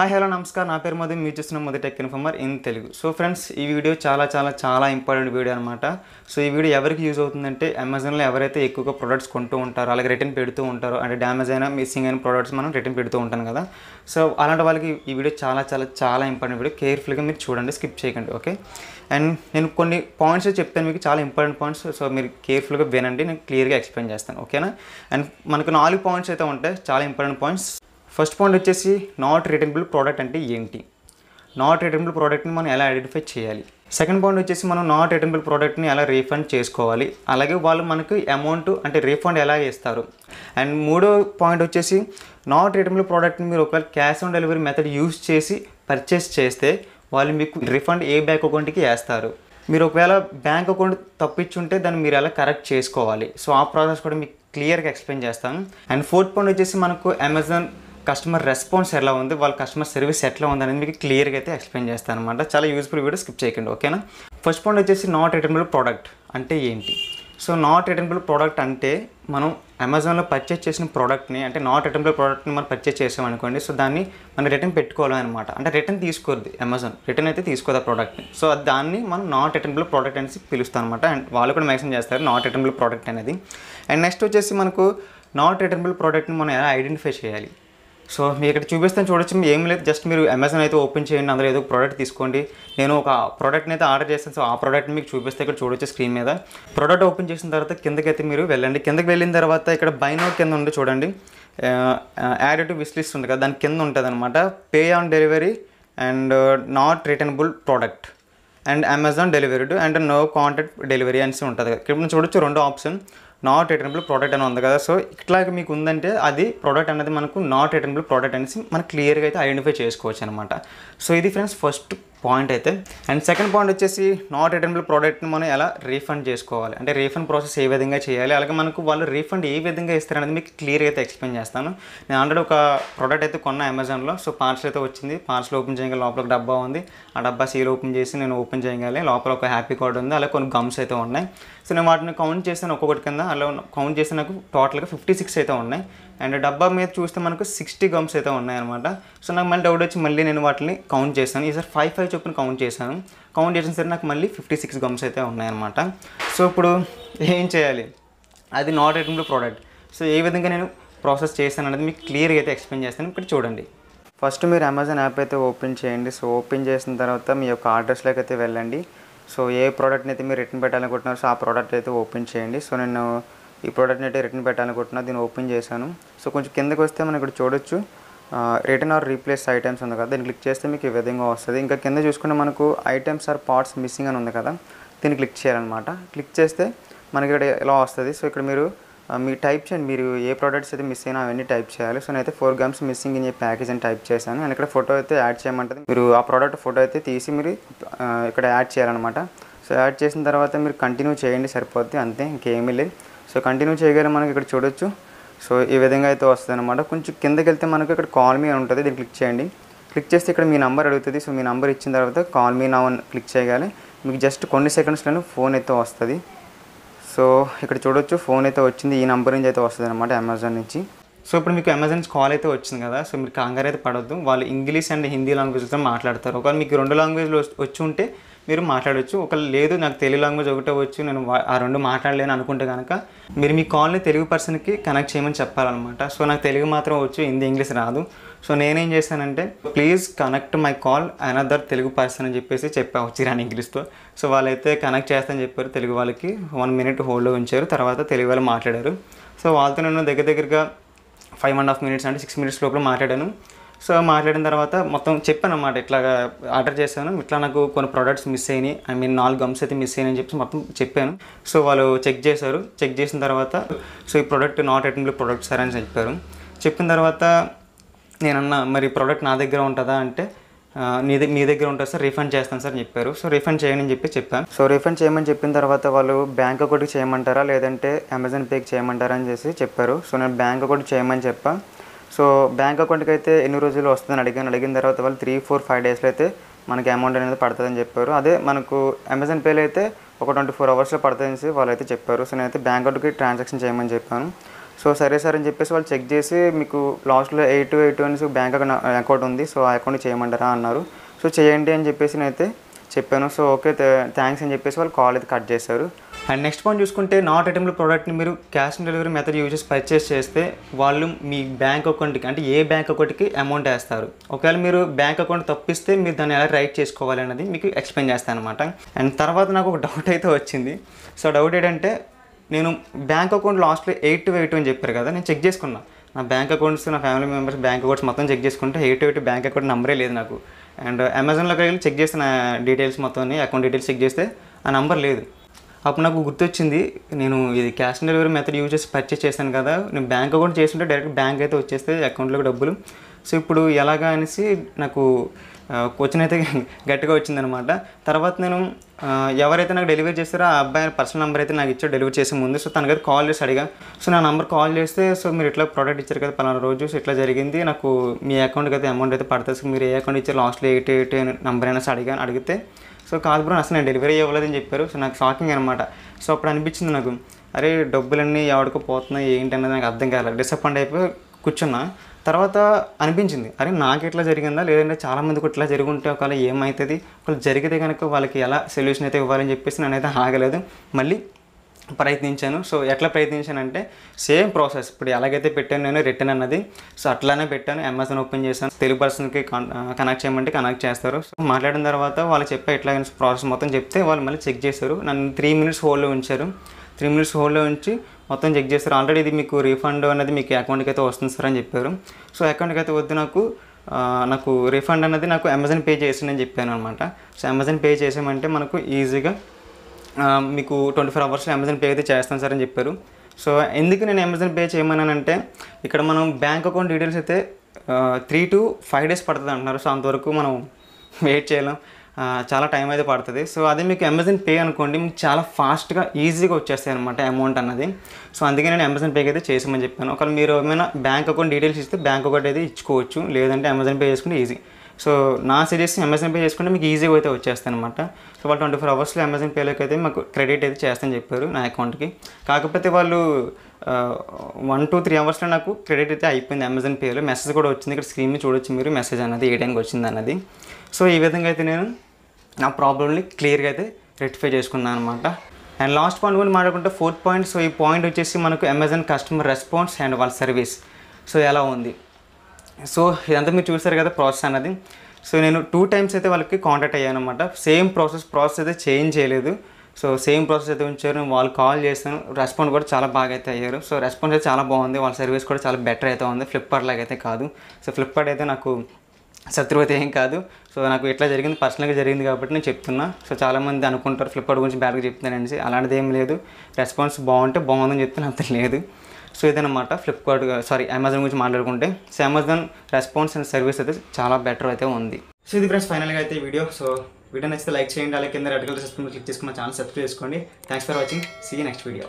hi hello నమస్కారం నా పేరు మధు మీరు చూస్తున్న మొదటి tech informer in Telugu so friends ఈ వీడియో చాలా చాలా చాలా ఇంపార్టెంట్ వీడియో అనమాట సో ఈ వీడియో ఎవరికి యూజ్ అవుతుందంటే అమెజాన్లో ఎవరైతే ఎక్కువగా ప్రొడక్ట్స్ కొంటూ ఉంటారో అలాగే రిటర్న్ పెడుతూ ఉంటారో అంటే డ్యామేజ్ అయినా మిస్సింగ్ అయిన ప్రొడక్ట్స్ మనం రిటర్న్ పెడుతూ ఉంటాం కదా సో అలాంటి వాళ్ళకి ఈ వీడియో చాలా చాలా చాలా ఇంపార్టెంట్ వీడియో కేర్ఫుల్గా మీరు చూడండి స్కిప్ చేయకండి ఓకే అండ్ నేను కొన్ని పాయింట్స్ చెప్తాను మీకు చాలా ఇంపార్టెంట్ పాయింట్స్ సో మీరు కేర్ఫుల్గా వినండి నేను క్లియర్గా ఎక్స్ప్లెయిన్ చేస్తాను ఓకేనా అండ్ మనకు నాలుగు పాయింట్స్ అయితే ఉంటాయి చాలా ఇంపార్టెంట్ పాయింట్స్ ఫస్ట్ పాయింట్ వచ్చేసి నాట్ రిటర్నబుల్ ప్రోడక్ట్ అంటే ఏంటి నాట్ రిటర్నబుల్ ప్రోడక్ట్ని మనం ఎలా ఐడెంటిఫై చేయాలి సెకండ్ పాయింట్ వచ్చేసి మనం నాట్ రిటర్నబుల్ ప్రోడక్ట్ని ఎలా రీఫండ్ చేసుకోవాలి అలాగే వాళ్ళు మనకు అమౌంట్ అంటే రీఫండ్ ఎలా ఇస్తారు అండ్ మూడో పాయింట్ వచ్చేసి నాట్ రిటర్నబుల్ ప్రోడక్ట్ని మీరు ఒకవేళ cash on delivery method use చేసి పర్చేస్ చేస్తే వాళ్ళు మీకు రిఫండ్ ఏ బ్యాంక్ అకౌంట్కి వేస్తారు మీరు ఒకవేళ బ్యాంక్ అకౌంట్ తప్పించుంటే దాన్ని మీరు ఎలా కరెక్ట్ చేసుకోవాలి సో ఆ ప్రాసెస్ కూడా మీకు క్లియర్గా ఎక్స్ప్లెయిన్ చేస్తాం అండ్ ఫోర్త్ పాయింట్ వచ్చేసి మనకు అమెజాన్ కస్టమర్ రెస్పాన్స్ ఎలా ఉంది వాళ్ళ కస్టమర్ సర్వీస్ ఎట్లా ఉంది అనేది మీకు క్లియర్గా అయితే ఎక్స్ప్లెయిన్ చేస్తాను అనమాట చాలా యూజ్ఫుల్ వీడియో స్కిప్ చేయకండి ఓకేనా ఫస్ట్ పాయింట్ వచ్చేసి నాట్ రిటర్నబుల్ ప్రోడక్ట్ అంటే ఏంటి సో నాట్ రిటర్నబుల్ ప్రోడక్ట్ అంటే మనం అమెజాన్లో పర్చేస్ చేసిన ప్రోడక్ట్ని అంటే నాట్ రిటర్నబుల్ ప్రోడక్ట్ని మనం పర్చేస్ చేసాం అనుకోండి సో దాన్ని మనం రిటర్న్ పెట్టుకోవాలన్నమాట అంటే రిటర్న్ తీసుకోరుది అమెజాన్ రిటర్న్ అయితే తీసుకోదు ఆ ప్రోడక్ట్ని సో దాన్ని మనం నాట్ రిటర్నబుల్ ప్రోడక్ట్ అనేసి పిలుస్తాం అనమాట అండ్ వాళ్ళు కూడా మెన్షన్ చేస్తారు నాట్ రిటర్నబుల్ ప్రోడక్ట్ అనేది అండ్ నెక్స్ట్ వచ్చేసి మనకు నాట్ రిటర్నబుల్ ప్రోడక్ట్ని మనం ఎలా ఐడెంటిఫై చేయాలి సో మీరు ఇక్కడ చూపిస్తాను చూడొచ్చు ఏం లేదు జస్ట్ మీరు అమెజాన్ అయితే ఓపెన్ చేయండి అందులో ఏదో ప్రోడక్ట్ తీసుకోండి నేను ఒక ప్రోడక్ట్ని అయితే ఆర్డర్ చేస్తాను సో ఆ ప్రోడక్ట్ని మీకు చూపిస్తే ఇక్కడ చూడొచ్చు స్క్రీన్ మీద ప్రోడక్ట్ ఓపెన్ చేసిన తర్వాత కిందకైతే మీరు వెళ్ళండి కిందకి వెళ్ళిన తర్వాత ఇక్కడ బైనోట్ కింద ఉండి చూడండి యాడ్ టు విస్లిస్ట్ లిస్ట్ ఉంది కదా దాని కింద ఉంటుంది అనమాట pay on delivery and not returnable product and Amazon delivery and no contact delivery అనేసి ఉంటుంది ఇక్కడ చూడొచ్చు రెండు ఆప్షన్ నాట్ రిటర్నబుల్ ప్రోడక్ట్ అని ఉంది కదా సో ఇట్లా మీకు ఉందంటే అది ప్రోడక్ట్ అనేది మనకు నాట్ రిటర్నబుల్ ప్రోడక్ట్ అనేసి మనం క్లియర్గా అయితే ఐడెంటిఫై చేసుకోవచ్చు అనమాట సో ఇది ఫ్రెండ్స్ ఫస్ట్ పాయింట్ అయితే అండ్ సెకండ్ పాయింట్ వచ్చేసి నాట్ రిటర్నబుల్ ప్రోడక్ట్ని మనం ఎలా రీఫండ్ చేసుకోవాలి అంటే రీఫండ్ ప్రాసెస్ ఏ విధంగా చేయాలి అలాగే మనకు వాళ్ళు రీఫండ్ ఏ విధంగా ఇస్తారనేది మీకు క్లియర్గా అయితే ఎక్స్ప్లెయిన్ చేస్తాను నేను ఆల్రెడీ ఒక ప్రోడక్ట్ అయితే కొన్నా అమెజాన్లో సో పార్సల్ అయితే వచ్చింది పార్సల్ ఓపెన్ చేయగల లోపల డబ్బా ఉంది ఆ డబ్బా సీల్ ఓపెన్ చేసి నేను ఓపెన్ చేయగలి లోపల ఒక హ్యాపీ కార్డ్ ఉంది అలాగే కొన్ని గమ్స్ అయితే ఉన్నాయి సో నేను వాటిని కౌంట్ చేస్తాను ఒక్కొక్కటి కింద అలా కౌంట్ చేస్తే నాకు టోటల్గా ఫిఫ్టీ సిక్స్ అయితే ఉన్నాయి అండ్ డబ్బా మీద చూస్తే మనకు సిక్స్టీ గమ్స్ అయితే ఉన్నాయన్నమాట సో నాకు మళ్ళీ డౌట్ వచ్చి మళ్ళీ నేను వాటిని కౌంట్ చేస్తాను ఈసారి ఫైవ్ ఫైవ్ రూపాయలు చొప్పున కౌంట్ చేశాను కౌంట్ చేసిన సరే నాకు మళ్ళీ ఫిఫ్టీ సిక్స్ గమ్స్ అయితే ఉన్నాయన్నమాట సో ఇప్పుడు ఏం చేయాలి అది నాట్ ఐటమ్లో ప్రోడక్ట్ సో ఏ విధంగా నేను ప్రాసెస్ చేశాను అనేది మీకు క్లియర్గా అయితే ఎక్స్ప్లెయిన్ చేస్తాను ఇక్కడ చూడండి ఫస్ట్ మీరు అమెజాన్ యాప్ అయితే ఓపెన్ చేయండి సో ఓపెన్ చేసిన తర్వాత మీ యొక్క ఆర్డర్స్లోకి అయితే వెళ్ళండి సో ఏ ప్రోడక్ట్ని అయితే మీరు రిటర్న్ పెట్టాలనుకుంటున్నారో సో ఆ ప్రోడక్ట్ అయితే ఓపెన్ చేయండి సో నేను ఈ ప్రోడక్ట్ని అయితే రిటర్న్ పెట్టాలనుకుంటున్నా దీన్ని ఓపెన్ చేశాను సో కొంచెం కిందకి వస్తే మనం ఇక్కడ చూడొచ్చు రిటర్న్ ఆర్ రీప్లేస్ ఐటమ్స్ ఉంది కదా దీన్ని క్లిక్ చేస్తే మీకు ఈ విధంగా వస్తుంది ఇంకా కింద చూసుకుంటే మనకు ఐటమ్స్ ఆర్ పార్ట్స్ మిస్సింగ్ అని ఉంది కదా దీన్ని క్లిక్ చేయాలన్నమాట క్లిక్ చేస్తే మనకి ఇక్కడ ఎలా వస్తుంది సో ఇక్కడ మీరు మీ టైప్ చేయండి మీరు ఏ ప్రోడక్ట్స్ అయితే మిస్ అయినా అవన్నీ టైప్ చేయాలి సో నేనైతే four grams missing in package అని టైప్ చేశాను అండ్ ఇక్కడ ఫోటో అయితే యాడ్ చేయమంటుంది మీరు ఆ ప్రోడక్ట్ ఫోటో అయితే తీసి మీరు ఇక్కడ యాడ్ చేయాలన్నమాట సో యాడ్ చేసిన తర్వాత మీరు కంటిన్యూ చేయండి సరిపోద్ది అంతే ఇంకేమీ లేదు సో కంటిన్యూ చేయగలిగిన మనకి ఇక్కడ చూడొచ్చు సో ఈ విధంగా అయితే వస్తుంది అనమాట కొంచెం కిందకి వెళ్తే మనకు ఇక్కడ కాల్ మీ అని ఉంటుంది దీన్ని క్లిక్ చేయండి క్లిక్ చేస్తే ఇక్కడ మీ నెంబర్ అడుగుతుంది సో మీ నెంబర్ ఇచ్చిన తర్వాత కాల్ మీ నా క్లిక్ చేయగాలి మీకు జస్ట్ కొన్ని సెకండ్స్లోనే ఫోన్ అయితే వస్తుంది సో ఇక్కడ చూడొచ్చు ఫోన్ అయితే వచ్చింది ఈ నెంబర్ నుంచి అయితే వస్తుంది అనమాట అమెజాన్ నుంచి సో ఇప్పుడు మీకు అమెజాన్స్ కాల్ అయితే వచ్చింది కదా సో మీరు కంగారు అయితే పడవద్దు వాళ్ళు ఇంగ్లీష్ అండ్ హిందీ లాంగ్వేజ్తో మాట్లాడతారు ఒకవేళ మీకు రెండు లాంగ్వేజ్లో వచ్చి ఉంటే మీరు మాట్లాడవచ్చు ఒక లేదు నాకు తెలుగు లాంగ్వేజ్ ఒకటే వచ్చు నేను ఆ రెండు మాట్లాడలేను అనుకుంటే కనుక మీరు మీ కాల్ని తెలుగు పర్సన్కి కనెక్ట్ చేయమని చెప్పాలన్నమాట సో నాకు తెలుగు మాత్రం వచ్చు హిందీ ఇంగ్లీష్ రాదు సో నేనేం చేశానంటే please connect my call another Telugu person అని చెప్పేసి చెప్పా వచ్చిరాని ఇంగ్లీష్తో సో వాళ్ళైతే కనెక్ట్ చేస్తానని చెప్పారు తెలుగు వాళ్ళకి వన్ మినిట్ హోల్డ్లో ఉంచారు తర్వాత తెలుగు వాళ్ళు మాట్లాడారు సో వాళ్ళతో నేను దగ్గర దగ్గరగా ఫైవ్ అండ్ హాఫ్ మినిట్స్ అంటే సిక్స్ మినిట్స్ లోపల మాట్లాడాను సో మాట్లాడిన తర్వాత మొత్తం చెప్పాను అనమాట ఇట్లాగా ఆర్డర్ చేశాను ఇట్లా నాకు కొన్ని ప్రోడక్ట్స్ మిస్ అయినాయి ఐ మీన్ నాలుగు గమ్స్ అయితే మిస్ అయినాయని చెప్పి మొత్తం చెప్పాను సో వాళ్ళు చెక్ చేశారు చెక్ చేసిన తర్వాత సో ఈ product not returnable product sir అని చెప్పారు చెప్పిన తర్వాత నేనన్నా మరి ప్రోడక్ట్ నా దగ్గర ఉంటుందా అంటే నీ మీ దగ్గర ఉంటుంది సార్ రిఫండ్ చేస్తాను సార్ అని చెప్పారు సో రిఫండ్ చేయండి అని చెప్పి చెప్పాను సో రిఫండ్ చేయమని చెప్పిన తర్వాత వాళ్ళు బ్యాంక్ అకౌంట్కి చేయమంటారా లేదంటే అమెజాన్ పేకి చేయమంటారా అని చెప్పి చెప్పారు సో నేను బ్యాంక్ అకౌంట్ చేయమని చెప్పాను సో బ్యాంక్ అకౌంట్కి అయితే ఎన్ని రోజులు వస్తుందని అడిగాను అడిగిన తర్వాత వాళ్ళు త్రీ ఫోర్ ఫైవ్ డేస్లో అయితే మనకి అమౌంట్ అనేది పడుతుందని చెప్పారు అదే మనకు అమెజాన్ పేలో అయితే ఒక ట్వంటీ ఫోర్ అవర్స్లో పడుతుందని వాళ్ళు అయితే చెప్పారు సో నేనైతే బ్యాంక్ అకౌంట్కి ట్రాన్సాక్షన్ చేయమని చెప్పాను సో సరే సార్ అని చెప్పేసి వాళ్ళు చెక్ చేసి మీకు లాస్ట్లో ఎయిట్ ఎయిట్ అనేసి బ్యాంక్ అకౌంట్ ఉంది సో ఆ అకౌంట్ చేయమంటారా అన్నారు సో చేయండి అని చెప్పేసి నేనైతే చెప్పాను సో ఓకే థ్యాంక్స్ అని చెప్పేసి వాళ్ళు కాల్ అయితే కట్ చేశారు అండ్ నెక్స్ట్ పాయింట్ చూసుకుంటే నాట్ ఐటెంలో ప్రోడక్ట్ని మీరు cash on delivery method use చేసి పర్చేస్ చేస్తే వాళ్ళు మీ బ్యాంక్ అకౌంట్కి అంటే ఏ బ్యాంక్ అకౌంట్కి అమౌంట్ వేస్తారు ఒకవేళ మీరు బ్యాంక్ అకౌంట్ తప్పిస్తే మీరు దాన్ని ఎలా రైట్ చేసుకోవాలి అనేది మీకు ఎక్స్ప్లెయిన్ చేస్తాను అనమాట అండ్ తర్వాత నాకు ఒక డౌట్ అయితే వచ్చింది సో డౌట్ ఏంటంటే నేను బ్యాంక్ అకౌంట్ లాస్ట్లో ఎయిట్ టు ఎయిట్ అని చెప్పారు కదా నేను చెక్ చేసుకున్నాను నా బ్యాంక్ అకౌంట్స్ నా ఫ్యామిలీ మెంబర్స్ బ్యాంక్ అకౌంట్స్ మొత్తం చెక్ చేసుకుంటే ఎయిట్ ఎయిట్ బ్యాంక్ అకౌంట్ నంబరే లేదు నాకు అండ్ అమెజాన్లోకి వెళ్ళి చెక్ నా డీటెయిల్స్ మొత్తం అకౌంట్ డీటెయిల్స్ చెక్ చేస్తే ఆ నంబర్ లేదు అప్పుడు నాకు గుర్తొచ్చింది నేను ఇది cash on delivery method use చేసి పర్చేస్ చేశాను కదా నేను బ్యాంక్ అకౌంట్ చేస్తుంటే డైరెక్ట్ బ్యాంక్ అయితే వచ్చేస్తే అకౌంట్లోకి డబ్బులు సో ఇప్పుడు ఎలాగా అనేసి నాకు క్వశ్చన్ అయితే గట్టిగా వచ్చిందనమాట తర్వాత నేను ఎవరైతే నాకు డెలివరీ చేస్తారో ఆ అబ్బాయి పర్సనల్ నెంబర్ అయితే నాకు ఇచ్చారు డెలివరీ చేసే ముందు సో తనకైతే కాల్ చేసి అడిగా సో నా నెంబర్ కాల్ చేస్తే సో మీరు ఇట్లా ప్రోడక్ట్ ఇచ్చారు కదా పలానా రోజు సో ఇట్లా జరిగింది నాకు మీ అకౌంట్కి అయితే అమౌంట్ అయితే పడుతుంది సో మీరు ఏ అకౌంట్ ఇచ్చారు లాస్ట్లో ఎయిట్ ఎయిట్ నెంబర్ అయినా అడిగాను అడిగితే సో కాదు బ్రో అసలు నేను డెలివరీ ఇవ్వలేదని చెప్పారు సో నాకు షాకింగ్ అనమాట సో అప్పుడు అనిపించింది నాకు అరే డబ్బులన్నీ ఎవరికో పోతున్నాయి ఏంటి అనేది నాకు అర్థం కాలేదు డిసప్పాయింట్ అయిపోయి కూర్చున్నా తర్వాత అనిపించింది అరే నాకు ఇట్లా జరిగిందా లేదంటే చాలామందికి ఇట్లా జరుగుంటే ఒకవేళ ఏమవుతుంది ఒకవేళ జరిగితే కనుక వాళ్ళకి ఎలా సొల్యూషన్ అయితే ఇవ్వాలని చెప్పేసి నేనైతే ఆగలేదు మళ్ళీ ప్రయత్నించాను సో ఎట్లా ప్రయత్నించానంటే సేమ్ ప్రాసెస్ ఇప్పుడు ఎలాగైతే పెట్టాను నేను రిటర్న్ అన్నది సో అట్లానే పెట్టాను అమెజాన్ ఓపెన్ చేశాను తెలుగు పర్సన్కి కనెక్ట్ చేయమంటే కనెక్ట్ చేస్తారు సో మాట్లాడిన తర్వాత వాళ్ళు చెప్పే ఎట్లా ప్రాసెస్ మొత్తం చెప్తే వాళ్ళు మళ్ళీ చెక్ చేశారు నన్ను త్రీ మినిట్స్ హోల్డ్లో ఉంచారు త్రీ మినిట్స్ హోల్డ్లో ఉంచి మొత్తం చెక్ చేస్తారు ఆల్రెడీ ఇది మీకు రీఫండ్ అనేది మీకు అకౌంట్కి అయితే వస్తుంది సార్ అని చెప్పారు సో అకౌంట్కి అయితే వద్దు నాకు నాకు రీఫండ్ అనేది నాకు అమెజాన్ పే చేసిందని చెప్పాను అనమాట సో అమెజాన్ పే చేసామంటే మనకు ఈజీగా మీకు ట్వంటీ ఫోర్ అవర్స్లో అమెజాన్ పే అయితే చేస్తాను సార్ అని చెప్పారు సో ఎందుకు నేను అమెజాన్ పే చేయమన్నానంటే ఇక్కడ మనం బ్యాంక్ అకౌంట్ డీటెయిల్స్ అయితే త్రీ టు ఫైవ్ డేస్ పడుతుంది అంటున్నారు సో అంతవరకు మనం వెయిట్ చేయలేం చాలా టైం అయితే పడుతుంది సో అదే మీకు అమెజాన్ పే అనుకోండి మీకు చాలా ఫాస్ట్గా ఈజీగా వచ్చేస్తాయి అనమాట అమౌంట్ అన్నది సో అందుకే నేను అమెజాన్ పేకి అయితే చేసామని చెప్పాను ఒకవేళ మీరు ఏమైనా బ్యాంక్ అకౌంట్ డీటెయిల్స్ ఇస్తే బ్యాంక్ అకౌంట్ అయితే ఇచ్చుకోవచ్చు లేదంటే అమెజాన్ పే చేసుకుంటే ఈజీ సో నా సజెషన్ అమెజాన్ పే చేసుకుంటే మీకు ఈజీగా అయితే వచ్చేస్తాయి అనమాట సో వాళ్ళు ట్వంటీ ఫోర్ అవర్స్లో అమెజాన్ పేలోకి అయితే మాకు క్రెడిట్ అయితే చేస్తాను చెప్పారు నా అకౌంట్కి కాకపోతే వాళ్ళు వన్ టూ త్రీ అవర్స్లో నాకు క్రెడిట్ అయితే అయిపోయింది అమెజాన్ పేలో మెసేజ్ కూడా వచ్చింది ఇక్కడ స్క్రీన్ చూడొచ్చు మీరు మెసేజ్ అన్నది ఏ టైంకి వచ్చింది అన్నది సో ఈ విధంగా అయితే నేను నా ప్రాబ్లమ్ని క్లియర్గా అయితే రెక్టిఫై చేసుకున్నాను అనమాట అండ్ లాస్ట్ పాయింట్ గురించి మాట్లాడుకుంటే ఫోర్త్ పాయింట్ సో ఈ పాయింట్ వచ్చేసి మనకు అమెజాన్ కస్టమర్ రెస్పాన్స్ అండ్ వాళ్ళ సర్వీస్ సో ఎలా ఉంది సో ఇదంతా మీరు చూసారు కదా ప్రాసెస్ అన్నది సో నేను టూ టైమ్స్ అయితే వాళ్ళకి కాంటాక్ట్ అయ్యాను అనమాట సేమ్ ప్రాసెస్ ప్రాసెస్ అయితే చేంజ్ చేయలేదు సో సేమ్ ప్రాసెస్ అయితే ఉంచారు వాళ్ళు కాల్ చేస్తాను రెస్పాండ్ కూడా చాలా బాగా అయితే అయ్యారు సో రెస్పాన్స్ అయితే చాలా బాగుంది వాళ్ళ సర్వీస్ కూడా చాలా బెటర్ అయితే ఉంది ఫ్లిప్కార్ట్ లాగా అయితే కాదు సో ఫ్లిప్కార్ట్ అయితే నాకు శత్రువత ఏం కాదు సో నాకు ఎట్లా జరిగింది పర్సనల్గా జరిగింది కాబట్టి నేను చెప్తున్నా సో చాలామంది అనుకుంటారు ఫ్లిప్కార్ట్ గురించి బ్యాడ్గా చెప్తున్నాను అనేసి అలాంటిది ఏం లేదు రెస్పాన్స్ బాగుంటే బాగుందని చెప్తే అంత లేదు సో ఇదనమాట ఫ్లిప్కార్ట్ సారీ అమెజాన్ గురించి మాట్లాడుకుంటే so Amazon response and service అయితే చాలా బెటర్ అయితే ఉంది సో ఇది ఫ్రెండ్స్ ఫైనల్గా అయితే వీడియో సో వీడియో నచ్చితే లైక్ చేయండి అలాగే కింద రెడ్ కలర్ సబ్స్క్రైబ్ క్లిక్ చేసుకున్న ఛానల్ సబ్స్క్రైబ్ చేసుకోండి thanks for watching see next video